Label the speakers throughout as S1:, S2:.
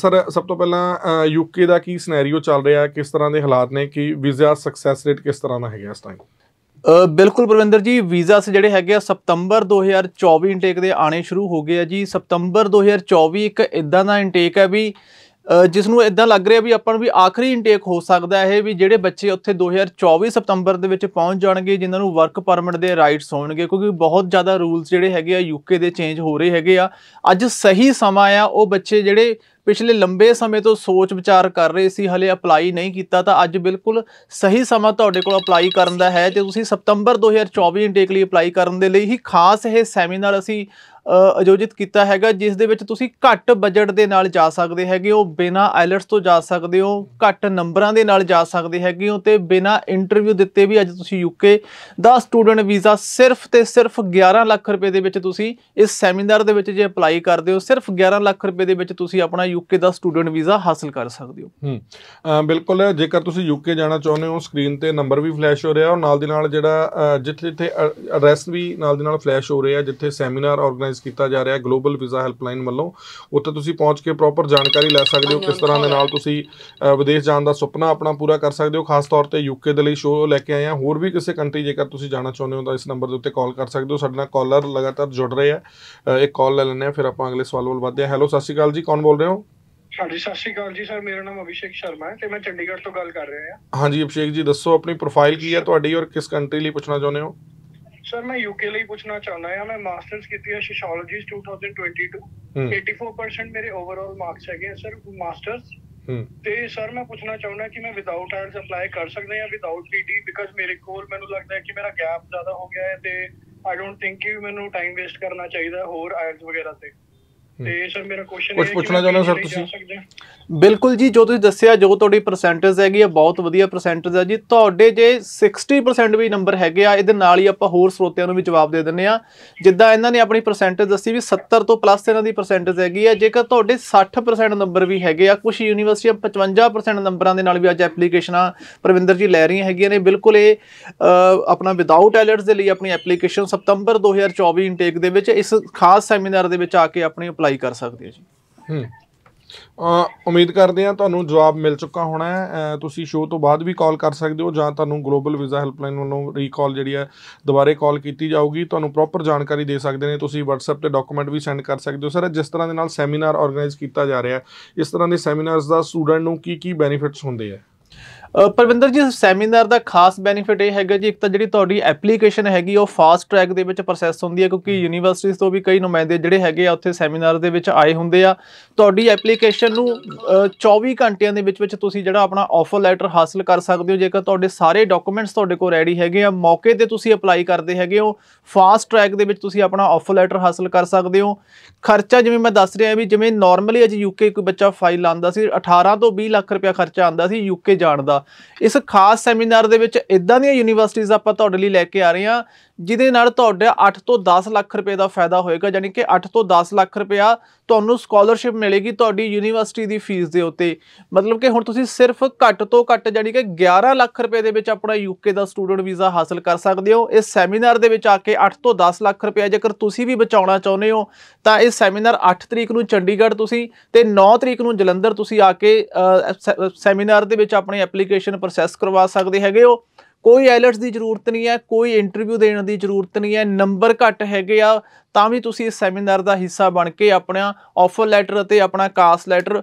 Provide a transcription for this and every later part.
S1: sir ਸਭ ਤੋਂ ਪਹਿਲਾਂ ਯੂਕੇ ਦਾ ਕੀ ਸਿਨੈਰੀਓ ਚੱਲ ਰਿਹਾ ਹੈ ਕਿਸ ਤਰ੍ਹਾਂ ਦੇ ਹਾਲਾਤ ਨੇ ਕਿ ਵੀਜ਼ਾ
S2: ਸਕਸੈਸ ਰੇਟ ਕਿਸ ਤਰ੍ਹਾਂ ਦਾ ਹੈਗਾ ਇਸ ਟਾਈਮ ਬਿਲਕੁਲ ਪ੍ਰਵਿੰਦਰ ਜੀ ਵੀਜ਼ਾ ਸ ਜਿਹੜੇ ਹੈਗੇ ਆ 2024 ਇਨਟੇਕ ਦੇ ਆਣੇ ਸ਼ੁਰੂ ਹੋ ਗਏ ਆ ਜੀ ਸਪਟੰਬਰ 2024 ਇੱਕ ਇਦਾਂ ਦਾ ਇਨਟੇਕ ਹੈ ਵੀ ਜਿਸ ਨੂੰ ਇਦਾਂ ਲੱਗ ਰਿਹਾ ਵੀ ਆਪਾਂ ਨੂੰ ਵੀ ਆਖਰੀ ਇਨਟੇਕ ਹੋ ਸਕਦਾ ਹੈ ਵੀ ਜਿਹੜੇ ਬੱਚੇ ਉੱਥੇ 2024 ਸਤੰਬਰ ਦੇ ਵਿੱਚ ਪਹੁੰਚ ਜਾਣਗੇ ਜਿਨ੍ਹਾਂ ਨੂੰ ਵਰਕ ਪਰਮਿਟ ਦੇ ਰਾਈਟਸ ਹੋਣਗੇ ਕਿਉਂਕਿ ਬਹੁਤ ਜ਼ਿਆਦਾ ਰੂਲਸ ਜਿਹੜੇ ਹੈਗੇ ਆ ਯੂਕੇ ਦੇ ਚੇਂਜ ਹੋ ਰਹੇ ਹੈਗੇ ਆ ਅੱਜ ਸਹੀ ਸਮਾਂ ਆ ਉਹ ਬੱਚੇ ਜਿਹੜੇ ਪਿਛਲੇ ਲੰਬੇ ਸਮੇਂ ਤੋਂ ਸੋਚ ਵਿਚਾਰ ਕਰ ਰਹੇ ਸੀ ਹਲੇ ਅਪਲਾਈ ਨਹੀਂ ਕੀਤਾ ਤਾਂ ਅੱਜ ਬਿਲਕੁਲ ਸਹੀ ਸਮਾਂ ਤੁਹਾਡੇ ਕੋਲ ਅਪਲਾਈ ਕਰਨ ਦਾ ਹੈ ਤੇ ਤੁਸੀਂ ਸਤੰਬਰ 2024 ਇਨਟੇਕ ਲਈ ਅਪਲਾਈ ਕਰਨ ਦੇ ਲਈ ਹੀ ਖਾਸ ਇਹ ਸੈਮੀਨਾਰ ਅਸੀਂ ਆਯੋਜਿਤ ਕੀਤਾ ਹੈਗਾ ਜਿਸ ਦੇ ਵਿੱਚ ਤੁਸੀਂ ਘੱਟ ਬਜਟ ਦੇ ਨਾਲ ਜਾ ਸਕਦੇ ਹੈਗੇ ਹੋ ਬਿਨਾ ਆਇਲਟਸ ਤੋਂ ਜਾ ਸਕਦੇ ਹੋ ਘੱਟ ਨੰਬਰਾਂ ਦੇ ਨਾਲ ਜਾ ਸਕਦੇ ਹੈਗੇ ਹੋ ਤੇ ਬਿਨਾ ਇੰਟਰਵਿਊ ਦਿੱਤੇ ਵੀ ਅੱਜ ਤੁਸੀਂ ਯੂਕੇ ਦਾ ਸਟੂਡੈਂਟ ਵੀਜ਼ਾ ਸਿਰਫ ਤੇ ਸਿਰਫ 11 ਲੱਖ ਰੁਪਏ ਦੇ ਵਿੱਚ ਤੁਸੀਂ ਇਸ ਸੈਮੀਨਾਰ ਦੇ ਵਿੱਚ ਜੇ ਅਪਲਾਈ ਕਰਦੇ ਹੋ ਸਿਰਫ 11 ਲੱਖ ਰੁਪਏ ਦੇ ਵਿੱਚ ਤੁਸੀਂ ਆਪਣਾ ਯੂਕੇ ਦਾ ਸਟੂਡੈਂਟ ਵੀਜ਼ਾ ਹਾਸਲ ਕਰ ਸਕਦੇ
S1: ਹੋ
S2: ਬਿਲਕੁਲ ਜੇਕਰ ਤੁਸੀਂ ਯੂਕੇ ਜਾਣਾ ਚਾਹੁੰਦੇ ਹੋ
S1: ਸਕਰੀਨ ਤੇ ਨੰਬਰ ਵੀ ਫਲੈਸ਼ ਹੋ ਰਿਹਾ ਔਰ ਨਾਲ ਦੀ ਨਾਲ ਜਿਹੜਾ ਜਿੱਥੇ ਜਿੱਥੇ ਐਡਰੈਸ ਵੀ ਨਾਲ ਦੀ ਨਾਲ ਫਲੈਸ਼ ਹੋ ਰਿਹਾ ਜਿੱਥੇ ਸੈਮੀਨਾਰ ਆਰਗੇਨਾਈਜ਼ ਆਰਗੇਨਾਈਜ਼ ਕੀਤਾ ਜਾ ਰਿਹਾ ਹੈ ਗਲੋਬਲ ਵੀਜ਼ਾ ਹੈਲਪਲਾਈਨ ਵੱਲੋਂ ਉੱਥੇ ਤੁਸੀਂ ਪਹੁੰਚ ਕੇ ਪ੍ਰੋਪਰ ਜਾਣਕਾਰੀ ਲੈ ਸਕਦੇ ਹੋ ਕਿਸ ਤਰ੍ਹਾਂ ਦੇ ਨਾਲ ਤੁਸੀਂ ਵਿਦੇਸ਼ ਜਾਣ ਦਾ ਸੁਪਨਾ ਆਪਣਾ ਪੂਰਾ ਕਰ ਸਕਦੇ ਹੋ ਖਾਸ ਤੌਰ ਤੇ ਯੂਕੇ ਦੇ ਲਈ ਸ਼ੋਅ ਲੈ ਕੇ ਆਏ ਆ ਹੋਰ ਵੀ ਕਿਸੇ ਕੰਟਰੀ ਜੇਕਰ ਤੁਸੀਂ ਜਾਣਾ ਚਾਹੁੰਦੇ ਹੋ ਤਾਂ ਇਸ ਨੰਬਰ ਦੇ ਉੱਤੇ ਕਾਲ ਕਰ ਸਕਦੇ ਹੋ ਸਾਡੇ ਨਾਲ ਕਾਲਰ ਲਗਾਤਾਰ ਜੁੜ ਰਹੇ ਆ ਇੱਕ ਕਾਲ ਲੈ ਲੈਣੇ ਆ ਫਿਰ ਆਪਾਂ ਅਗਲੇ ਸਵਾਲ ਵੱਲ ਵਧਦੇ ਆ ਹੈਲੋ ਸਤਿ ਸ਼੍ਰੀ ਅਕਾਲ ਜੀ ਕੌਣ ਬੋਲ ਰਹੇ ਹੋ ਹਾਂਜੀ ਸਤਿ ਸ਼੍ਰੀ ਅਕਾਲ ਜੀ ਸਰ ਮੇਰਾ ਨਾਮ ਅਭਿਸ਼ੇਕ ਸ਼ਰਮਾ ਹੈ ਤੇ ਮੈਂ ਚੰਡੀਗੜ੍ਹ ਤੋਂ ਗੱਲ ਕਰ ਰਿਹਾ ਹਾਂ ਹਾਂਜੀ ਅਭਿਸ਼ੇਕ ਜੀ ਦੱਸੋ ਆਪਣੀ ਪ੍ਰੋਫਾਈਲ ਕੀ ਹੈ ਤੁਹਾਡੀ ਔਰ ਕਿਸ ਕੰਟਰੀ ਲਈ ਪੁੱਛਣਾ ਚਾਹੁੰਦੇ ਹੋ ਸਰ ਮੈਂ ਯੂਕੇ ਲਈ ਪੁੱਛਣਾ ਚਾਹੁੰਦਾ ਹਾਂ ਮੈਂ ਮਾਸਟਰਸ ਕੀਤੀ ਹੈ ਸੋਸ਼ੀਓਲੋਜੀ 2022 84% ਮੇਰੇ ਓਵਰਆਲ ਮਾਰਕਸ ਹੈਗੇ ਆ ਸਰ ਮਾਸਟਰਸ ਤੇ ਸਰ ਮੈਂ ਪੁੱਛਣਾ ਚਾਹੁੰਦਾ ਕਿ ਮੈਂ ਵਿਦਆਊਟ ਆਇਲਸ ਅਪਲਾਈ ਕਰ ਸਕਦਾ ਹਾਂ ਵਿਦਆਊਟ ਪੀਡੀ ਬਿਕਾਜ਼ ਮੇਰੇ ਕੋਲ ਮੈਨੂੰ ਲੱਗਦਾ ਹੈ ਕਿ ਮੇਰਾ ਗੈਪ ਜ਼ਿਆਦਾ ਹੋ ਗਿਆ ਹੈ ਤੇ ਆਈ ਡੋਨਟ ਥਿੰਕ ਕਿ ਮੈਨੂੰ ਟਾਈਮ ਵੇਸਟ ਕਰਨਾ ਚਾਹੀਦਾ ਹੋਰ ਆਇਲਸ ਵਗੈਰਾ ਤੇ ਤੇ ਸਰ ਮੇਰਾ ਕੁਐਸਚਨ ਕੁਝ ਪੁੱਛਣਾ ਚਾਹੁੰਦਾ ਸਰ ਤੁਸੀਂ
S2: ਬਿਲਕੁਲ ਜੀ ਜੋ ਤੁਸੀਂ ਦੱਸਿਆ ਜੋ ਤੁਹਾਡੀ ਪਰਸੈਂਟੇਜ ਹੈਗੀ ਆ ਬਹੁਤ ਵਧੀਆ ਪਰਸੈਂਟੇਜ ਹੈ ਜੀ ਤੁਹਾਡੇ ਜੇ 60% ਵੀ ਨੰਬਰ ਹੈਗੇ ਆ ਇਹਦੇ ਨਾਲ ਹੀ ਆਪਾਂ ਹੋਰ ਸਰੋਤਿਆਂ ਨੂੰ ਵੀ ਜਵਾਬ ਦੇ ਦਿੰਨੇ ਆ ਜਿੱਦਾਂ ਇਹਨਾਂ ਨੇ ਆਪਣੀ ਪਰਸੈਂਟੇਜ ਦੱਸੀ ਵੀ 70 ਤੋਂ ਪਲੱਸ ਇਹਨਾਂ ਦੀ ਪਰਸੈਂਟੇਜ ਹੈਗੀ ਆ ਜੇਕਰ ਤੁਹਾਡੇ 60% ਨੰਬਰ ਵੀ ਹੈਗੇ ਆ ਕੁਝ ਯੂਨੀਵਰਸਿਟੀਆਂ 55% ਨੰਬਰਾਂ ਦੇ ਨਾਲ ਵੀ ਅੱਜ ਐਪਲੀਕੇਸ਼ਨਾਂ ਪ੍ਰਵਿੰਦਰ ਜੀ ਲੈ ਰਹੀਆਂ ਹੈਗੀਆਂ ਨੇ ਬਿਲਕੁਲ ਇਹ ਆਪਣਾ ਵਿਦਆਊਟ ਐਲਰਟਸ ਦੇ ਲਈ ਆਪਣੀ ਐਪਲੀਕੇਸ਼ਨ ਸਪਟੰਬਰ 2024 ਇਨਟੇਕ ਦੇ ਵਿੱਚ ਇਸ ਖਾਸ ਸੈਮੀਨਾਰ ਦੇ ਵਿੱਚ ਆ ਕੇ ਆਪਣੀ ਅਪਲਾਈ ਕਰ ਸਕਦੇ ਹੋ ਜੀ
S1: ਹੂੰ ਉਮੀਦ ਕਰਦੇ ਆ ਤੁਹਾਨੂੰ ਜਵਾਬ ਮਿਲ ਚੁੱਕਾ ਹੋਣਾ ਹੈ ਤੁਸੀਂ ਸ਼ੋਅ ਤੋਂ ਬਾਅਦ ਵੀ ਕਾਲ ਕਰ ਸਕਦੇ ਹੋ ਜਾਂ ਤੁਹਾਨੂੰ ਗਲੋਬਲ ਵੀਜ਼ਾ ਹੈਲਪਲਾਈਨ ਵੱਲੋਂ ਰੀਕਾਲ ਜਿਹੜੀ ਹੈ ਦੁਬਾਰੇ ਕਾਲ ਕੀਤੀ ਜਾਊਗੀ ਤੁਹਾਨੂੰ ਪ੍ਰੋਪਰ ਜਾਣਕਾਰੀ ਦੇ ਸਕਦੇ ਨੇ ਤੁਸੀਂ WhatsApp ਤੇ ਡਾਕੂਮੈਂਟ ਵੀ ਸੈਂਡ ਕਰ ਸਕਦੇ ਹੋ ਸਰ ਜਿਸ ਤਰ੍ਹਾਂ ਦੇ ਨਾਲ ਸੈਮੀਨਾਰ ਆਰਗੇਨਾਈਜ਼ ਕੀਤਾ ਜਾ ਰਿਹਾ ਹੈ
S2: ਇਸ ਤਰ੍ਹਾਂ ਦੇ ਸੈਮੀਨਾਰਸ ਦਾ ਸਟੂਡੈਂਟ ਨੂੰ ਕੀ ਕੀ ਬੈਨੀਫਿਟਸ ਹੁੰਦੇ ਆ ਪਰਵਿੰਦਰ ਜੀ ਸੈਮੀਨਾਰ ਦਾ ਖਾਸ ਬੈਨੀਫਿਟ ਇਹ ਹੈਗਾ ਜੀ ਇੱਕ ਤਾਂ ਜਿਹੜੀ ਤੁਹਾਡੀ ਐਪਲੀਕੇਸ਼ਨ ਹੈਗੀ ਉਹ ਫਾਸਟ ਟਰੈਕ ਦੇ ਵਿੱਚ ਪ੍ਰੋਸੈਸ ਹੁੰਦੀ ਹੈ ਕਿਉਂਕਿ ਯੂਨੀਵਰਸਿਟੀਆਂ ਤੋਂ ਵੀ ਕਈ ਨੁਮਾਇੰਦੇ ਜਿਹੜੇ ਹੈਗੇ ਆ ਉੱਥੇ ਸੈਮੀਨਾਰ ਦੇ ਵਿੱਚ ਆਏ ਹੁੰਦੇ ਆ ਤੁਹਾਡੀ ਐਪਲੀਕੇਸ਼ਨ ਨੂੰ 24 ਘੰਟਿਆਂ ਦੇ ਵਿੱਚ ਵਿੱਚ ਤੁਸੀਂ ਜਿਹੜਾ ਆਪਣਾ ਆਫਰ ਲੈਟਰ ਹਾਸਲ ਕਰ ਸਕਦੇ ਹੋ ਜੇਕਰ ਤੁਹਾਡੇ ਸਾਰੇ ਡਾਕੂਮੈਂਟਸ ਤੁਹਾਡੇ ਕੋਲ ਰੈਡੀ ਹੈਗੇ ਆ ਮੌਕੇ ਤੇ ਤੁਸੀਂ ਅਪਲਾਈ ਕਰਦੇ ਹੈਗੇ ਹੋ ਫਾਸਟ ਟਰੈਕ ਦੇ ਵਿੱਚ ਤੁਸੀਂ ਆਪਣਾ ਆਫਰ ਲੈਟਰ ਹਾਸਲ ਕਰ ਸਕਦੇ ਹੋ ਖਰਚਾ ਜਿਵੇਂ ਮੈਂ ਦੱਸ ਰਿਹਾ ਵੀ ਜਿਵੇਂ ਨਾਰਮਲੀ ਅਜ ਯੂਕੇ ਕੋਈ ਬੱਚਾ ਫਾਈਲ ਲਾਂਦਾ ਸੀ 18 ਤੋਂ 20 ਲੱਖ ਰੁਪਏ ਖਰਚਾ ਆਂਦਾ ਸੀ ਯੂਕੇ ਜਾਣ ਦਾ ਇਸ ਖਾਸ ਸੈਮੀਨਾਰ ਦੇ ਵਿੱਚ ਇਦਾਂ ਦੀਆਂ ਯੂਨੀਵਰਸਿਟੀਆਂ ਆਪਾਂ ਤੁਹਾਡੇ ਲਈ ਲੈ ਕੇ ਆ ਰਹੇ ਹਾਂ ਜਿਹਦੇ ਨਾਲ ਤੁਹਾਡੇ 8 ਤੋਂ 10 ਲੱਖ ਰੁਪਏ ਦਾ ਫਾਇਦਾ ਹੋਏਗਾ ਯਾਨੀ ਕਿ 8 ਤੋਂ 10 ਲੱਖ ਰੁਪਇਆ ਤੁਹਾਨੂੰ ਸਕਾਲਰਸ਼ਿਪ ਮਿਲੇਗੀ ਤੁਹਾਡੀ ਯੂਨੀਵਰਸਿਟੀ ਦੀ ਫੀਸ ਦੇ ਉੱਤੇ ਮਤਲਬ ਕਿ ਹੁਣ ਤੁਸੀਂ ਸਿਰਫ ਘੱਟ ਤੋਂ ਘੱਟ ਯਾਨੀ ਕਿ 11 ਲੱਖ ਰੁਪਏ ਦੇ ਵਿੱਚ ਆਪਣਾ ਯੂਕੇ ਦਾ ਸਟੂਡੈਂਟ ਵੀਜ਼ਾ ਹਾਸਲ ਕਰ ਸਕਦੇ ਹੋ ਇਸ ਸੈਮੀਨਾਰ ਦੇ ਵਿੱਚ ਆ ਕੇ 8 ਤੋਂ 10 ਲੱਖ ਰੁਪਏ ਜੇਕਰ ਤੁਸੀਂ ਵੀ ਬਚਾਉਣਾ ਚਾਹੁੰਦੇ ਹੋ ਤਾਂ ਇਸ ਸੈਮੀਨਾਰ 8 ਤਰੀਕ ਨੂੰ ਚੰਡੀਗੜ੍ਹ ਤੁਸੀਂ ਤੇ 9 ਤਰੀਕ ਨੂੰ ਜਲੰਧਰ ਤੁਸੀਂ ਆ ਕੇ ਸੈਮੀਨਾਰ ਦੇ ਵਿੱਚ ਆਪਣੀ ਐਪਲੀਕੇਸ਼ਨ ਪ੍ਰੋਸੈਸ ਕਰਵਾ ਸਕਦੇ ਹੈਗੇ ਹੋ ਕੋਈ ਆਇਲਟਸ ਦੀ ਜ਼ਰੂਰਤ ਨਹੀਂ ਹੈ ਕੋਈ ਇੰਟਰਵਿਊ ਦੇਣ ਦੀ ਜ਼ਰੂਰਤ ਨਹੀਂ ਹੈ ਨੰਬਰ ਘੱਟ ਹੈਗੇ ਆ ਤਾਂ ਵੀ ਤੁਸੀਂ ਇਸ ਸੈਮੀਨਾਰ ਦਾ ਹਿੱਸਾ ਬਣ ਕੇ ਆਪਣਾ ਆਫਰ ਲੈਟਰ ਅਤੇ ਆਪਣਾ ਕਾਸ ਲੈਟਰ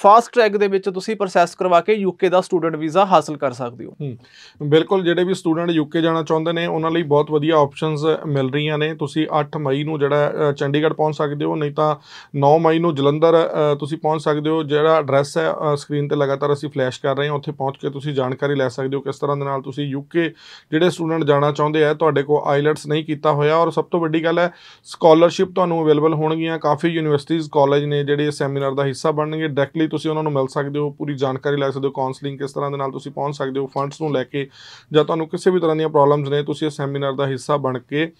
S2: ਫਾਸਟ ਟਰੈਕ ਦੇ ਵਿੱਚ ਤੁਸੀਂ ਪ੍ਰੋਸੈਸ ਕਰਵਾ ਕੇ ਯੂਕੇ ਦਾ ਸਟੂਡੈਂਟ ਵੀਜ਼ਾ ਹਾਸਲ ਕਰ ਸਕਦੇ
S1: ਹੋ ਬਿਲਕੁਲ ਜਿਹੜੇ ਵੀ ਸਟੂਡੈਂਟ ਯੂਕੇ ਜਾਣਾ ਚਾਹੁੰਦੇ ਨੇ ਉਹਨਾਂ ਲਈ ਬਹੁਤ ਵਧੀਆ ਆਪਸ਼ਨਸ ਮਿਲ ਰਹੀਆਂ ਨੇ ਤੁਸੀਂ 8 ਮਈ ਨੂੰ ਜਿਹੜਾ ਚੰਡੀਗੜ੍ਹ ਪਹੁੰਚ ਸਕਦੇ ਹੋ ਨਹੀਂ ਤਾਂ 9 ਮਈ ਨੂੰ ਜਲੰਧਰ ਤੁਸੀਂ ਪਹੁੰਚ ਸਕਦੇ ਹੋ ਜਿਹੜਾ ਐਡਰੈਸ ਹੈ ਸਕਰੀਨ ਤੇ ਲਗਾਤਾਰ ਅਸੀਂ ਫਲੈਸ਼ ਕਰ ਰਹੇ ਹਾਂ ਉੱਥੇ ਪਹੁੰਚ ਕੇ ਤੁਸੀਂ ਜਾਣਕਾਰੀ ਲੈ ਸਕਦੇ ਹੋ ਕਿਸ ਤਰ੍ਹਾਂ ਦੇ ਨਾਲ ਤੁਸੀਂ ਯੂਕੇ ਜਿਹੜੇ ਸਟੂਡੈਂਟ ਜਾਣਾ ਚਾਹੁੰਦੇ ਆ ਤੁਹਾਡੇ ਕੋਲ ਆਈਲੈਟਸ ਨਹੀਂ ਕੀਤਾ ਹੋਇਆ ਔਰ ਸਭ ਤੋਂ ਵੱਡੀ ਗੱਲ ਹੈ ਸਕਾਲਰਸ਼ਿਪ ਤੁਹਾਨੂੰ ਅਵੇਲੇਬਲ ਹੋਣਗੀਆਂ ਕਾਫੀ ਯੂਨੀਵਰਸਿਟੀਜ਼ ਕਾਲਜ ਨੇ ਜਿਹੜੇ ਸੈਮੀਨਾਰ ਦਾ ਹਿੱਸਾ ਬਣਨਗੇ ਡਾਇਰੈਕਟਲੀ ਤੁਸੀਂ ਉਹਨਾਂ ਨੂੰ ਮਿਲ ਸਕਦੇ ਹੋ ਪੂਰੀ ਜਾਣਕਾਰੀ ਲੈ ਸਕਦੇ ਹੋ ਕਾਉਂਸਲਿੰਗ ਕਿਸ ਤਰ੍ਹਾਂ ਦੇ ਨਾਲ ਤੁਸੀਂ ਪਹੁੰਚ ਸਕਦੇ ਹੋ ਫੰਡਸ ਨੂੰ ਲੈ ਕੇ ਜਾਂ ਤੁਹਾਨੂੰ ਕਿਸੇ ਵੀ ਤਰ੍ਹਾਂ ਦੀਆਂ ਪ੍ਰੋਬਲਮਸ ਨੇ ਤੁਸੀਂ ਇਸ ਸੈਮੀਨਾਰ ਦਾ ਹਿੱਸਾ ਬਣ ਕੇ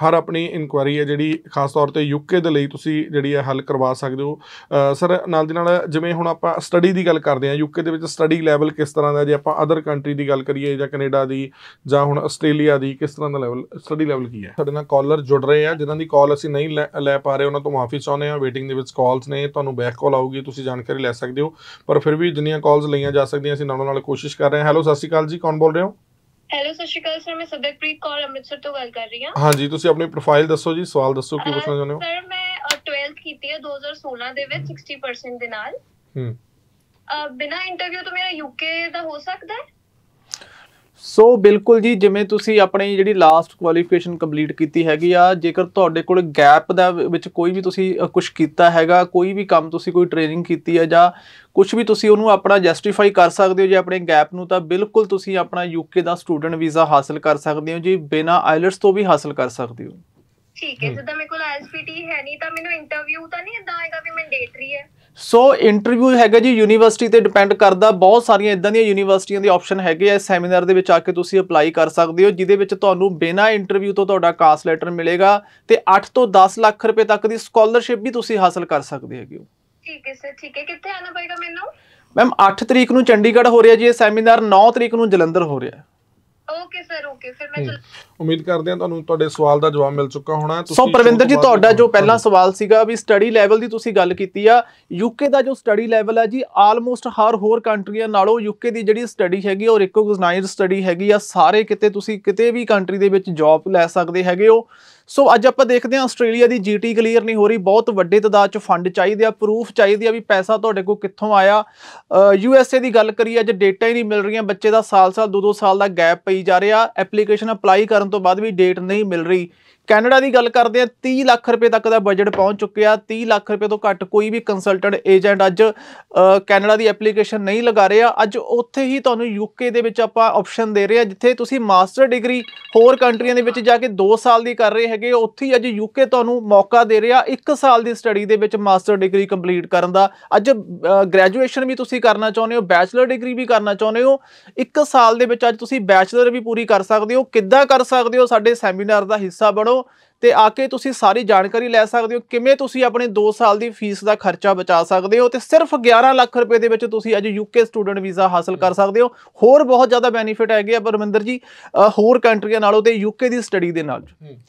S1: ਹਰ ਆਪਣੀ ਇਨਕੁਆਇਰੀ ਹੈ ਜਿਹੜੀ ਖਾਸ ਤੌਰ ਤੇ ਯੂਕੇ ਦੇ ਲਈ ਤੁਸੀਂ ਜਿਹੜੀ ਹੈ ਹੱਲ ਕਰਵਾ ਸਕਦੇ ਹੋ ਸਰ ਨਾਲ ਦੇ ਨਾਲ ਜਿਵੇਂ ਹੁਣ ਆਪਾਂ ਸਟੱਡੀ ਦੀ ਗੱਲ ਕਰਦੇ ਹਾਂ ਯੂਕੇ ਦੇ ਵਿੱਚ ਸਟੱਡੀ ਲੈਵਲ ਕਿਸ ਤਰ੍ਹਾਂ ਦਾ ਜੇ ਆਪਾਂ ਅਦਰ ਕੰਟਰੀ ਦੀ ਗੱਲ ਕਰੀਏ ਜਾਂ ਕੈਨੇਡਾ ਦੀ ਜਾਂ ਹੁਣ ਆਸਟ੍ਰੇਲੀਆ ਦੀ ਕਿਸ ਤਰ੍ਹਾਂ ਦਾ ਲੈਵਲ ਸਟੱਡੀ ਲੈਵਲ ਕੀ ਹੈ ਸਾਡੇ ਨਾਲ ਕਾਲਰ ਜੁੜ ਰਹੇ ਆ ਜਿਨ੍ਹਾਂ ਦੀ ਕਾਲ ਅਸੀਂ ਨਹੀਂ ਲੈ ਪਾ ਰਹੇ ਉਹਨਾਂ ਤੋਂ ਮਾਫੀ ਚਾਹੁੰਦੇ ਆ ਵੇਟਿੰਗ ਦੇ ਵਿੱਚ ਕਾਲਸ ਨੇ ਤੁਹਾਨੂੰ ਬੈਕ ਕਾਲ ਆਊਗੀ ਤੁਸੀਂ ਜਾਣਕਾਰੀ ਲੈ ਸਕਦੇ ਹੋ ਪਰ ਫਿਰ ਵੀ ਜਿੰਨੀਆਂ ਕਾਲਸ ਲਈਆਂ ਜਾ ਸਕਦੀਆਂ ਅਸੀਂ ਨਾਲੋਂ ਨਾਲ ਕੋਸ਼ਿਸ਼ ਕਰ ਰਹੇ ਹਾਂ ਹੈਲੋ ਸਤਿ ਸ਼੍ਰੀ ਅਕਾਲ ਜੀ ਕੌਣ ਬੋਲ ਰਹੇ ਹੋ
S2: ਹੈਲੋ ਸਤਿ ਸ਼੍ਰੀ ਅਕਾਲ ਸਰ ਮੈਂ ਸਦਕਪ੍ਰੀਤ ਕੌਰ ਅੰਮ੍ਰਿਤਸਰ ਤੋਂ ਗੱਲ ਕਰ ਰਹੀ ਹਾਂ
S1: ਹਾਂਜੀ ਤੁਸੀਂ ਆਪਣੀ ਪ੍ਰੋਫਾਈਲ ਦੱਸੋ ਜੀ ਸਵਾਲ ਦੱਸੋ ਕੀ ਪੁੱਛਣਾ ਚਾਹੁੰਦੇ ਹੋ ਸਰ
S2: ਮੈਂ 12th ਕੀਤੀ ਹੈ 2016 ਦੇ ਵਿੱਚ 60% ਦੇ ਨਾਲ ਹੂੰ ਬਿਨਾ ਇੰਟਰਵਿਊ ਤੋਂ ਮੇਰਾ ਯੂਕੇ ਦਾ ਹੋ ਸਕਦਾ ਹੈ ਸੋ ਬਿਲਕੁਲ ਜੀ ਜਿਵੇਂ ਤੁਸੀਂ ਆਪਣੀ ਜਿਹੜੀ ਲਾਸਟ ਕੁਆਲੀਫਿਕੇਸ਼ਨ ਕੰਪਲੀਟ ਕੀਤੀ ਹੈਗੀ ਆ ਜੇਕਰ ਤੁਹਾਡੇ ਕੋਲ ਗੈਪ ਦਾ ਵਿੱਚ ਕੋਈ ਵੀ ਤੁਸੀਂ ਕੁਝ ਕੀਤਾ ਹੈਗਾ ਕੋਈ ਵੀ ਕੰਮ ਤੁਸੀਂ ਕੋਈ ਟ੍ਰੇਨਿੰਗ ਕੀਤੀ ਹੈ ਜਾਂ ਕੁਝ ਵੀ ਤੁਸੀਂ ਉਹਨੂੰ ਆਪਣਾ ਜਸਟੀਫਾਈ ਕਰ ਸਕਦੇ ਹੋ ਜੇ ਆਪਣੇ ਗੈਪ ਨੂੰ ਤਾਂ ਬਿਲਕੁਲ ਤੁਸੀਂ ਆਪਣਾ ਯੂਕੇ ਦਾ ਸਟੂਡੈਂਟ ਵੀਜ਼ਾ ਹਾਸਲ ਕਰ ਸਕਦੇ ਹੋ ਜੀ ਬਿਨਾ ਆਇਲਟਸ ਤੋਂ ਵੀ ਹਾਸਲ ਕਰ ਸਕਦੇ ਹੋ
S1: ਠੀਕ ਹੈ ਜਦੋਂ ਮੇਰੇ ਕੋਲ ਐਸਪੀਟੀ ਹੈ ਨਹੀਂ ਤਾਂ ਮੈਨੂੰ ਇੰਟਰਵਿਊ
S2: ਤਾਂ ਨਹੀਂ ਇਦਾਂ ਆਏਗਾ ਵੀ ਮੈਂਡੇਟਰੀ ਹੈ ਸੋ ਇੰਟਰਵਿਊ ਹੈਗਾ ਜੀ ਯੂਨੀਵਰਸਿਟੀ ਤੇ ਡਿਪੈਂਡ ਕਰਦਾ ਬਹੁਤ ਸਾਰੀਆਂ ਇਦਾਂ ਦੀਆਂ ਯੂਨੀਵਰਸਿਟੀਆਂ ਦੇ ਆਪਸ਼ਨ ਹੈਗੇ ਆ ਸੈਮੀਨਾਰ ਦੇ ਵਿੱਚ ਆ ਕੇ ਤੁਸੀਂ ਅਪਲਾਈ ਕਰ ਸਕਦੇ ਹੋ ਜਿਹਦੇ ਵਿੱਚ ਤੁਹਾਨੂੰ ਬਿਨਾ ਇੰਟਰਵਿਊ ਤੋਂ ਤੁਹਾਡਾ ਕਾਸ ਲੈਟਰ ਮਿਲੇਗਾ ਤੇ 8 ਤੋਂ 10 ਲੱਖ ਰੁਪਏ ਤੱਕ ਦੀ ਸਕਾਲਰਸ਼ਿਪ ਵੀ ਤੁਸੀਂ ਹਾਸਲ ਕਰ ਸਕਦੇ ਹੈਗੇ ਹੋ
S1: ਠੀਕ ਹੈ ਸਰ ਠੀਕ ਹੈ ਕਿੱਥੇ ਆਣਾ ਪਏਗਾ ਮੈਨੂੰ
S2: ਮੈਮ 8 ਤਰੀਕ ਨੂੰ ਚੰਡੀਗੜ੍ਹ ਹੋ ਰਿਹਾ ਜੀ ਇਹ ਸੈਮੀਨਾਰ 9 ਤਰੀਕ ਨੂੰ ਜਲੰਧਰ ਹੋ ਰਿਹਾ ਹੈ oh, ਓਕੇ ਸਰ ਓਕੇ ਫਿਰ ਮੈਂ ਉਮੀਦ ਕਰਦੇ ਹਾਂ ਤੁਹਾਨੂੰ ਤੁਹਾਡੇ ਸਵਾਲ ਦਾ ਜਵਾਬ ਮਿਲ ਚੁੱਕਾ ਹੋਣਾ ਤੁਸੀਂ ਸੋ ਪ੍ਰਵਿੰਦਰ ਜੀ ਤੁਹਾਡਾ ਜੋ ਪਹਿਲਾ ਸਵਾਲ ਸੀਗਾ ਵੀ ਸਟੱਡੀ ਲੈਵਲ ਦੀ ਤੁਸੀਂ ਗੱਲ ਕੀਤੀ ਆ ਯੂਕੇ ਦਾ ਜੋ ਸਟੱਡੀ ਲੈਵਲ ਆ ਜੀ ਆਲਮੋਸਟ ਹਰ ਹੋਰ ਕੰਟਰੀਆਂ ਨਾਲੋਂ ਯੂਕੇ ਦੀ ਜਿਹੜੀ ਸਟੱਡੀ ਹੈਗੀ ਇੱਕੋ ਰਿਕੋਗਨਾਈਜ਼ਡ ਸਟੱਡੀ ਹੈਗੀ ਆ ਸਾਰੇ ਕਿਤੇ ਤੁਸੀਂ ਕਿਤੇ ਵੀ ਕੰਟਰੀ ਦੇ ਵਿੱਚ ਜੌਬ ਲੈ ਸਕਦੇ ਹੈਗੇ ਹੋ ਸੋ ਅੱਜ ਆਪਾਂ ਦੇਖਦੇ ਹਾਂ ਆਸਟ੍ਰੇਲੀਆ ਦੀ ਜੀਟੀ ਕਲੀਅਰ ਨਹੀਂ ਹੋ ਰਹੀ ਬਹੁਤ ਵੱਡੇ ਤਦਾਦ ਚ ਫੰਡ ਚਾਹੀਦੇ ਆ ਪ੍ਰੂਫ ਚਾਹੀਦੇ ਆ ਵੀ ਪੈਸਾ ਤੁਹਾਡੇ ਕੋਲ ਕਿੱਥੋਂ ਆਇਆ ਯੂਐਸਏ ਦੀ ਗੱਲ ਕਰੀ ਅੱਜ ਡੇਟਾ ਹੀ ਨਹੀਂ ਮਿਲ ਰਹੀਆਂ ਬੱਚੇ ਦਾ ਸਾਲ-ਸਾਲ 2-2 ਸਾਲ ਦਾ ਗੈਪ ਪਈ ਜਾ ਰਿਹਾ ਐਪਲੀਕੇਸ਼ਨ ਅਪਲਾਈ ਕਰਨ ਤੋਂ ਬਾਅਦ ਵੀ ਡੇਟ ਨਹੀਂ ਮਿਲ ਰਹੀ ਕੈਨੇਡਾ ਦੀ ਗੱਲ ਕਰਦੇ ਆ 30 ਲੱਖ ਰੁਪਏ ਤੱਕ ਦਾ ਬਜਟ ਪਹੁੰਚ ਚੁੱਕਿਆ 30 ਲੱਖ ਰੁਪਏ ਤੋਂ ਘੱਟ ਕੋਈ ਵੀ ਕੰਸਲਟੈਂਟ ਏਜੰਟ ਅੱਜ ਕੈਨੇਡਾ ਦੀ ਐਪਲੀਕੇਸ਼ਨ ਨਹੀਂ ਲਗਾ ਰਿਹਾ ਅੱਜ ਉੱਥੇ ਹੀ ਤੁਹਾਨੂੰ ਯੂਕੇ ਦੇ ਵਿੱਚ ਆਪਾਂ ਆਪਸ਼ਨ ਦੇ ਰਹੇ ਆ ਜਿੱਥੇ ਤੁਸੀਂ ਮਾਸਟਰ ਡਿਗਰੀ ਹੋਰ ਕੰਟਰੀਆਂ ਦੇ ਵਿੱਚ ਜਾ ਕੇ 2 ਸਾਲ ਦੀ ਕਰ ਰਹੇ ਹੈਗੇ ਉੱਥੇ ਹੀ ਅੱਜ ਯੂਕੇ ਤੁਹਾਨੂੰ ਮੌਕਾ ਦੇ ਰਿਹਾ 1 ਸਾਲ ਦੀ ਸਟੱਡੀ ਦੇ ਵਿੱਚ ਮਾਸਟਰ ਡਿਗਰੀ ਕੰਪਲੀਟ ਕਰਨ ਦਾ ਅੱਜ ਗ੍ਰੈਜੂਏਸ਼ਨ ਵੀ ਤੁਸੀਂ ਕਰਨਾ ਚਾਹੁੰਦੇ ਹੋ ਬੈਚਲਰ ਡਿਗਰੀ ਵੀ ਕਰਨਾ ਚਾਹੁੰਦੇ ਹੋ 1 ਸਾਲ ਦੇ ਵਿੱਚ ਅੱਜ ਤੁਸੀਂ ਬੈਚਲਰ ਵੀ ਪੂਰੀ ਕਰ ਸਕਦੇ ਹੋ ਕਿੱਦਾਂ ਕਰ ਸਕਦੇ ਹੋ ਸਾਡੇ ਸੈਮੀਨਾਰ ਦਾ ਹਿੱਸਾ ਬਣੋ ਪੜੋ ਤੇ ਆ ਕੇ ਤੁਸੀਂ ਸਾਰੀ ਜਾਣਕਾਰੀ ਲੈ ਸਕਦੇ ਹੋ ਕਿਵੇਂ ਤੁਸੀਂ ਆਪਣੇ 2 ਸਾਲ ਦੀ ਫੀਸ ਦਾ ਖਰਚਾ ਬਚਾ ਸਕਦੇ ਹੋ ਤੇ ਸਿਰਫ 11 ਲੱਖ ਰੁਪਏ ਦੇ ਵਿੱਚ ਤੁਸੀਂ ਅੱਜ ਯੂਕੇ ਸਟੂਡੈਂਟ ਵੀਜ਼ਾ ਹਾਸਲ ਕਰ ਸਕਦੇ ਹੋ ਹੋਰ ਬਹੁਤ ਜ਼ਿਆਦਾ ਬੈਨੀਫਿਟ ਹੈਗੇ ਆ ਪਰਮਿੰਦਰ ਜੀ ਹੋਰ ਕੰਟਰੀਆਂ ਨਾਲੋਂ ਤੇ ਯੂਕੇ ਦੀ ਸਟੱਡੀ ਦੇ
S1: ਨਾਲ